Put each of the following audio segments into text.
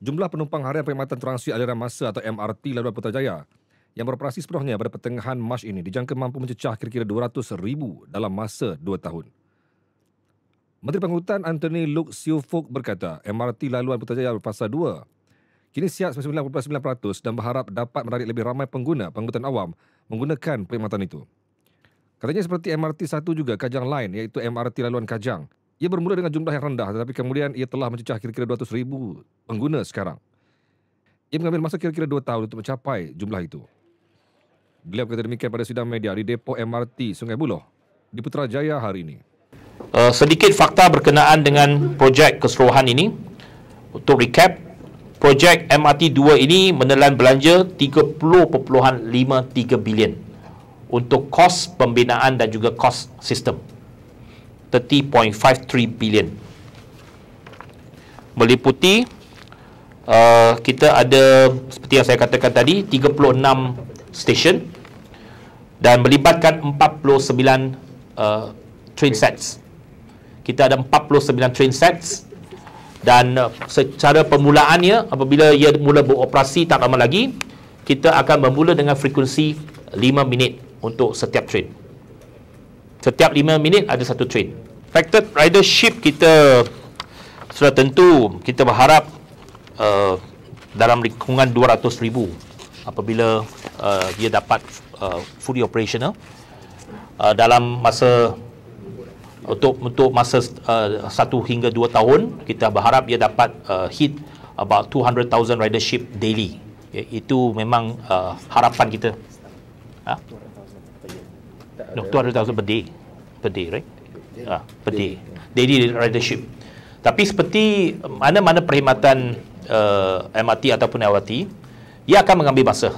jumlah penumpang harian perkhidmatan transit aliran masa atau MRT Laluan Putrajaya yang beroperasi sepenuhnya pada pertengahan Mac ini dijangka mampu mencecah kira-kira 200,000 dalam masa dua tahun. Menteri Penghutan Anthony Luke Siufuk berkata, MRT Laluan Putrajaya Fasa dua kini siap 99.9% dan berharap dapat menarik lebih ramai pengguna pengangkutan awam menggunakan perkhidmatan itu. Katanya seperti MRT satu juga Kajang Line iaitu MRT Laluan Kajang ia bermula dengan jumlah yang rendah tetapi kemudian ia telah mencecah kira-kira 200 ribu pengguna sekarang. Ia mengambil masa kira-kira 2 tahun untuk mencapai jumlah itu. Beliau berkata demikian pada sidang media di depo MRT Sungai Buloh di Putrajaya hari ini. Uh, sedikit fakta berkenaan dengan projek keseluruhan ini. Untuk recap, projek MRT 2 ini menelan belanja 30.53 bilion untuk kos pembinaan dan juga kos sistem. 30.53 bilion meliputi uh, kita ada seperti yang saya katakan tadi 36 stesen dan melibatkan 49 uh, train sets kita ada 49 train sets dan uh, secara permulaannya apabila ia mula beroperasi tak lama lagi kita akan bermula dengan frekuensi 5 minit untuk setiap train setiap 5 minit ada satu train Factor ridership kita sudah tentu kita berharap uh, dalam lingkungan 200 ribu apabila uh, dia dapat uh, fully operational uh, dalam masa untuk untuk masa uh, satu hingga dua tahun kita berharap dia dapat uh, hit about 200,000 ridership daily itu memang uh, harapan kita ha? no, 200,000 per day per day right day. Ah, per day, day. daily ridership tapi seperti um, mana-mana perkhidmatan uh, MRT ataupun LRT ia akan mengambil masa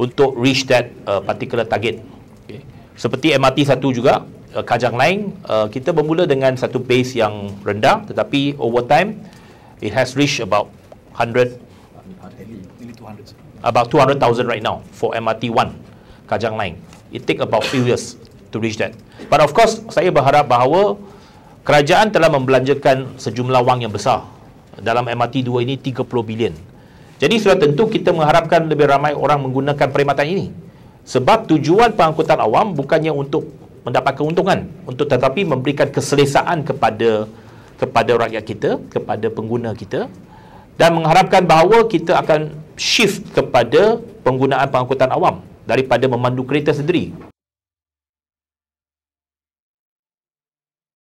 untuk reach that uh, particular target okay. seperti MRT satu juga uh, kajang lain uh, kita bermula dengan satu base yang rendah tetapi over time it has reached about 100,000. about 200,000 right now for MRT 1 Kajang Line. It take about few years to reach that. But of course, saya berharap bahawa kerajaan telah membelanjakan sejumlah wang yang besar dalam MRT 2 ini 30 bilion. Jadi sudah tentu kita mengharapkan lebih ramai orang menggunakan perkhidmatan ini. Sebab tujuan pengangkutan awam bukannya untuk mendapat keuntungan untuk tetapi memberikan keselesaan kepada kepada rakyat kita, kepada pengguna kita dan mengharapkan bahawa kita akan shift kepada penggunaan pengangkutan awam daripada memandu kereta sendiri